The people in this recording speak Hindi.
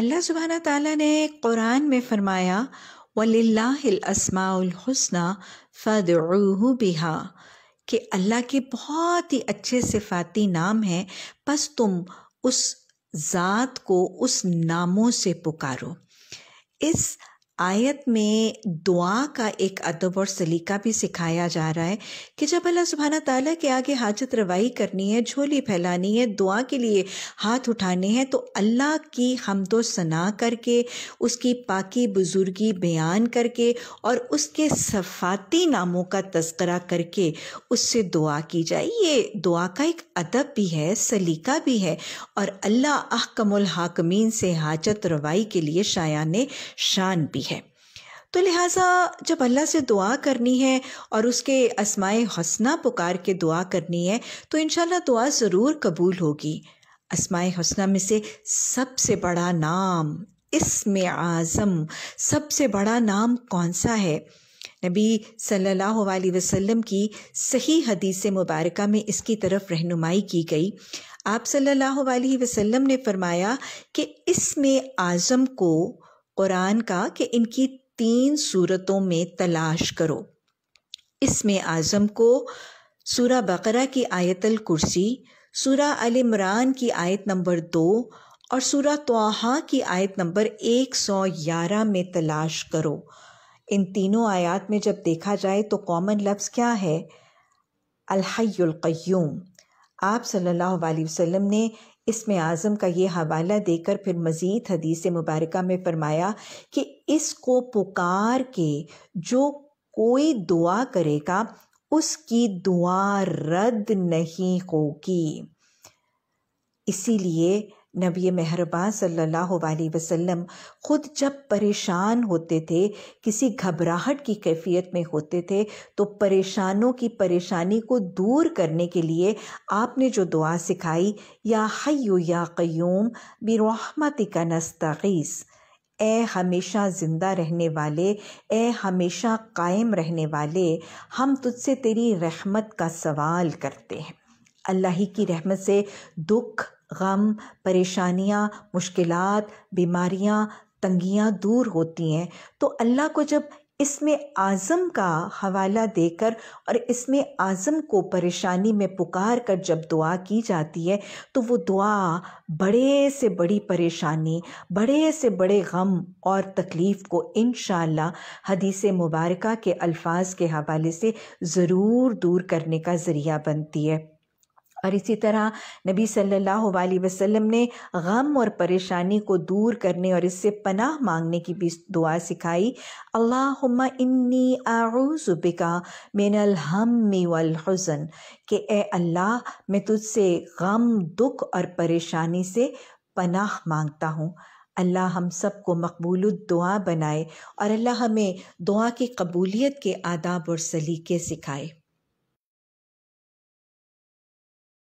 अल्लाह सुबहाना ताला ने कुरान में फरमाया वल्लासमाउलहसना फ़दरू बिहा कि अल्लाह के बहुत ही अच्छे सिफाती नाम हैं बस तुम उस ज़ात को उस नामों से पुकारो इस आयत में दुआ का एक अदब और सलीका भी सिखाया जा रहा है कि जब अल्लाह सुबहाना ताला के आगे हाजत रवाई करनी है झोली फैलानी है दुआ के लिए हाथ उठाने हैं तो अल्लाह की हमदो सना करके उसकी पाकी बुजुर्गी बयान करके और उसके सफ़ाती नामों का तस्करा करके उससे दुआ की जाए ये दुआ का एक अदब भी है सलीका भी है और अल्लाह अहकमुल हाकमीन से हाजत रवाई के लिए शायान शान भी है तो लिहाजा जब अल्लाह से दुआ करनी है और उसके असमाय हसना पुकार के दुआ करनी है तो इन दुआ ज़रूर कबूल होगी असमाय हसना में से सबसे बड़ा नाम इसम आज़म सबसे बड़ा नाम कौन सा है नबी सल्लल्लाहु अलैहि वसल्लम की सही हदीस मुबारक में इसकी तरफ रहनुमाई की गई आप सल्लल्लाहु अलैहि वसल्लम ने फरमाया कि इसम आज़म को कुरान का कि इनकी तीन सूरतों में तलाश करो इसमें आज़म को सूरा बकरा की आयतल कुर्सी सूरा अल इमरान की आयत नंबर दो और सूरा तोहा की आयत नंबर एक सौ ग्यारह में तलाश करो इन तीनों आयात में जब देखा जाए तो कॉमन लफ्ज़ क्या है अलहयुल्क़यूम आप सल्लल्लाहु अलैहि वसल्लम ने इसमें आज़म का ये हवाला देकर फिर मज़ीद हदीस मुबारक में फरमाया कि इसको पुकार के जो कोई दुआ करेगा उसकी दुआ रद्द नहीं होगी इसीलिए नबी मेहरबान सल्लल्लाहु अलैहि वसल्लम ख़ुद जब परेशान होते थे किसी घबराहट की कैफियत में होते थे तो परेशानों की परेशानी को दूर करने के लिए आपने जो दुआ सिखाई या हयो या क्यूम क़यूम का नस्तगीस ए हमेशा ज़िंदा रहने वाले ए हमेशा कायम रहने वाले हम तुझसे तेरी रहमत का सवाल करते हैं अल्लाह की रहमत से दुख गम परेशानियाँ मुश्किलात बीमारियाँ तंगियाँ दूर होती हैं तो अल्लाह को जब इसमें आज़म का हवाला देकर और इसमें आज़म को परेशानी में पुकार कर जब दुआ की जाती है तो वो दुआ बड़े से बड़ी परेशानी बड़े से बड़े गम और तकलीफ़ को इन हदीस मुबारक के अल्फाज के हवाले से ज़रूर दूर करने का ज़रिया बनती है और इसी तरह नबी सल्लल्लाहु अलैहि वसल्लम ने गम और परेशानी को दूर करने और इससे पनाह मांगने की भी दुआ सिखाई अल्लाह इन्नी आउज़ुबिका मिनल हम्मी वल हुज़न के ए अल्लाह मैं तुझसे गम दुख और परेशानी से पनाह मांगता हूँ अल्लाह हम सब को मकबूल दुआ बनाए और अल्लाह हमें दुआ की कबूलियत के आदाब और सलीके सिखाए